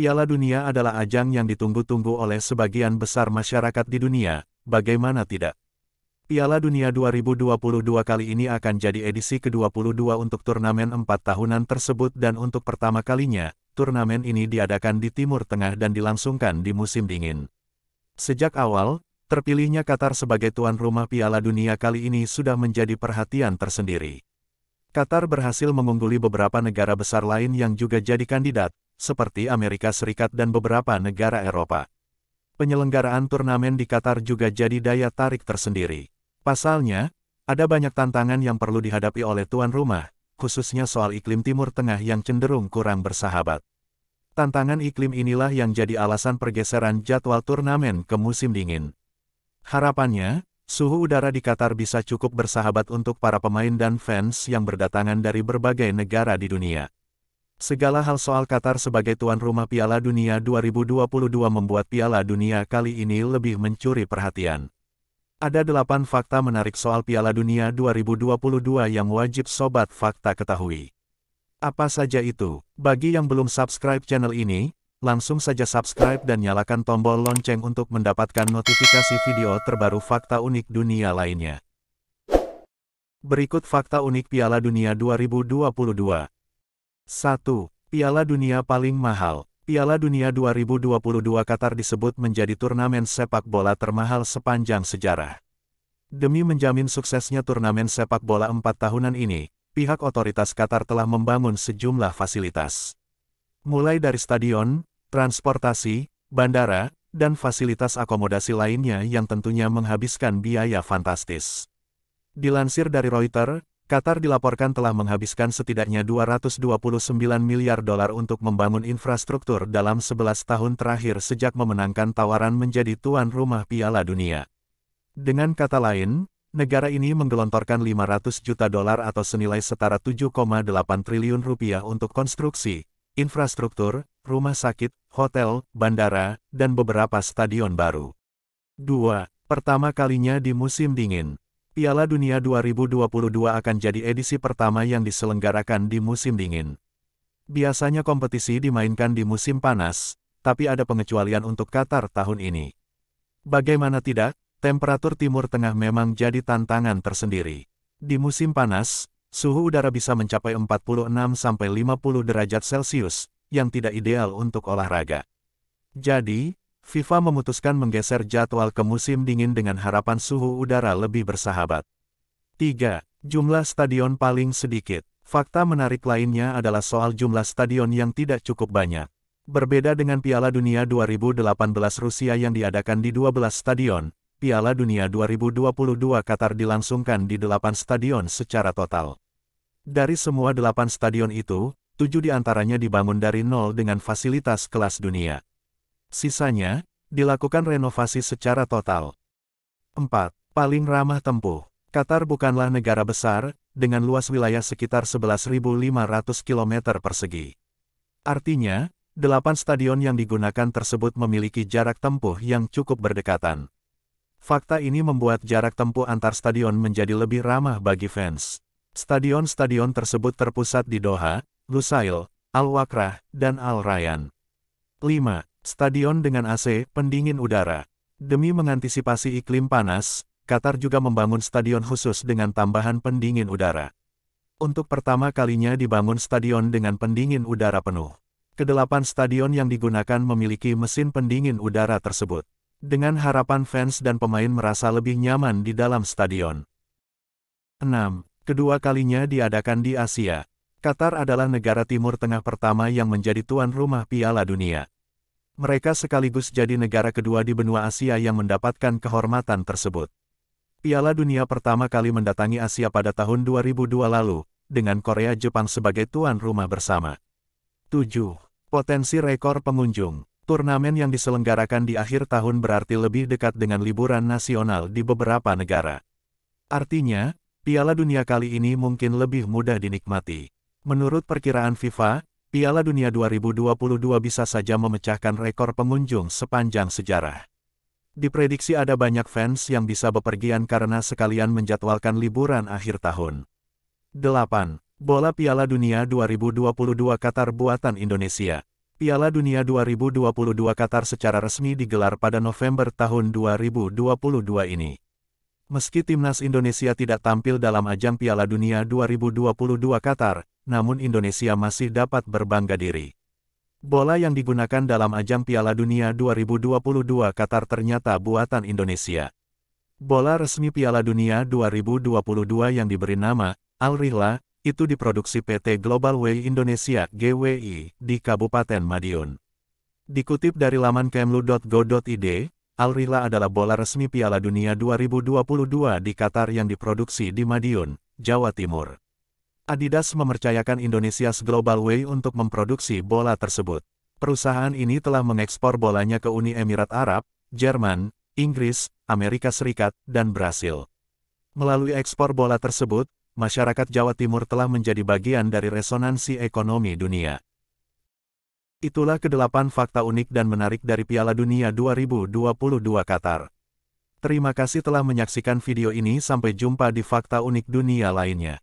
Piala Dunia adalah ajang yang ditunggu-tunggu oleh sebagian besar masyarakat di dunia, bagaimana tidak? Piala Dunia 2022 kali ini akan jadi edisi ke-22 untuk turnamen empat tahunan tersebut dan untuk pertama kalinya, turnamen ini diadakan di Timur Tengah dan dilangsungkan di musim dingin. Sejak awal, terpilihnya Qatar sebagai tuan rumah Piala Dunia kali ini sudah menjadi perhatian tersendiri. Qatar berhasil mengungguli beberapa negara besar lain yang juga jadi kandidat, seperti Amerika Serikat dan beberapa negara Eropa. Penyelenggaraan turnamen di Qatar juga jadi daya tarik tersendiri. Pasalnya, ada banyak tantangan yang perlu dihadapi oleh tuan rumah, khususnya soal iklim Timur Tengah yang cenderung kurang bersahabat. Tantangan iklim inilah yang jadi alasan pergeseran jadwal turnamen ke musim dingin. Harapannya, suhu udara di Qatar bisa cukup bersahabat untuk para pemain dan fans yang berdatangan dari berbagai negara di dunia. Segala hal soal Qatar sebagai tuan rumah Piala Dunia 2022 membuat Piala Dunia kali ini lebih mencuri perhatian. Ada delapan fakta menarik soal Piala Dunia 2022 yang wajib Sobat Fakta ketahui. Apa saja itu? Bagi yang belum subscribe channel ini, langsung saja subscribe dan nyalakan tombol lonceng untuk mendapatkan notifikasi video terbaru fakta unik dunia lainnya. Berikut fakta unik Piala Dunia 2022. 1. Piala Dunia paling mahal Piala Dunia 2022 Qatar disebut menjadi turnamen sepak bola termahal sepanjang sejarah. Demi menjamin suksesnya turnamen sepak bola empat tahunan ini, pihak otoritas Qatar telah membangun sejumlah fasilitas. Mulai dari stadion, transportasi, bandara, dan fasilitas akomodasi lainnya yang tentunya menghabiskan biaya fantastis. Dilansir dari Reuters, Qatar dilaporkan telah menghabiskan setidaknya 229 miliar dolar untuk membangun infrastruktur dalam 11 tahun terakhir sejak memenangkan tawaran menjadi tuan rumah Piala Dunia. Dengan kata lain, negara ini menggelontorkan 500 juta dolar atau senilai setara 7,8 triliun rupiah untuk konstruksi, infrastruktur, rumah sakit, hotel, bandara, dan beberapa stadion baru. 2. Pertama kalinya di musim dingin, Piala Dunia 2022 akan jadi edisi pertama yang diselenggarakan di musim dingin. Biasanya kompetisi dimainkan di musim panas, tapi ada pengecualian untuk Qatar tahun ini. Bagaimana tidak, temperatur Timur Tengah memang jadi tantangan tersendiri. Di musim panas, suhu udara bisa mencapai 46-50 derajat Celcius, yang tidak ideal untuk olahraga. Jadi, FIFA memutuskan menggeser jadwal ke musim dingin dengan harapan suhu udara lebih bersahabat. 3. Jumlah stadion paling sedikit. Fakta menarik lainnya adalah soal jumlah stadion yang tidak cukup banyak. Berbeda dengan Piala Dunia 2018 Rusia yang diadakan di 12 stadion, Piala Dunia 2022 Qatar dilangsungkan di 8 stadion secara total. Dari semua 8 stadion itu, 7 diantaranya dibangun dari nol dengan fasilitas kelas dunia. Sisanya, dilakukan renovasi secara total. 4. Paling ramah tempuh. Qatar bukanlah negara besar, dengan luas wilayah sekitar 11.500 km persegi. Artinya, delapan stadion yang digunakan tersebut memiliki jarak tempuh yang cukup berdekatan. Fakta ini membuat jarak tempuh antar stadion menjadi lebih ramah bagi fans. Stadion-stadion tersebut terpusat di Doha, Lusail, Al-Wakrah, dan al Rayan. 5. Stadion dengan AC, pendingin udara. Demi mengantisipasi iklim panas, Qatar juga membangun stadion khusus dengan tambahan pendingin udara. Untuk pertama kalinya dibangun stadion dengan pendingin udara penuh. Kedelapan stadion yang digunakan memiliki mesin pendingin udara tersebut. Dengan harapan fans dan pemain merasa lebih nyaman di dalam stadion. 6. Kedua kalinya diadakan di Asia. Qatar adalah negara Timur Tengah pertama yang menjadi tuan rumah Piala Dunia. Mereka sekaligus jadi negara kedua di benua Asia yang mendapatkan kehormatan tersebut. Piala Dunia pertama kali mendatangi Asia pada tahun 2002 lalu, dengan Korea Jepang sebagai tuan rumah bersama. 7. Potensi rekor pengunjung Turnamen yang diselenggarakan di akhir tahun berarti lebih dekat dengan liburan nasional di beberapa negara. Artinya, Piala Dunia kali ini mungkin lebih mudah dinikmati. Menurut perkiraan FIFA, Piala Dunia 2022 bisa saja memecahkan rekor pengunjung sepanjang sejarah. Diprediksi ada banyak fans yang bisa bepergian karena sekalian menjadwalkan liburan akhir tahun. 8. Bola Piala Dunia 2022 Qatar buatan Indonesia. Piala Dunia 2022 Qatar secara resmi digelar pada November tahun 2022 ini. Meski timnas Indonesia tidak tampil dalam ajang Piala Dunia 2022 Qatar, namun Indonesia masih dapat berbangga diri. Bola yang digunakan dalam ajang Piala Dunia 2022 Qatar ternyata buatan Indonesia. Bola resmi Piala Dunia 2022 yang diberi nama Al Rihla itu diproduksi PT Global Way Indonesia GWI di Kabupaten Madiun. Dikutip dari laman kemlu.go.id, Al Rihla adalah bola resmi Piala Dunia 2022 di Qatar yang diproduksi di Madiun, Jawa Timur. Adidas mempercayakan Indonesia's Global Way untuk memproduksi bola tersebut. Perusahaan ini telah mengekspor bolanya ke Uni Emirat Arab, Jerman, Inggris, Amerika Serikat, dan Brasil. Melalui ekspor bola tersebut, masyarakat Jawa Timur telah menjadi bagian dari resonansi ekonomi dunia. Itulah kedelapan fakta unik dan menarik dari Piala Dunia 2022 Qatar. Terima kasih telah menyaksikan video ini sampai jumpa di fakta unik dunia lainnya.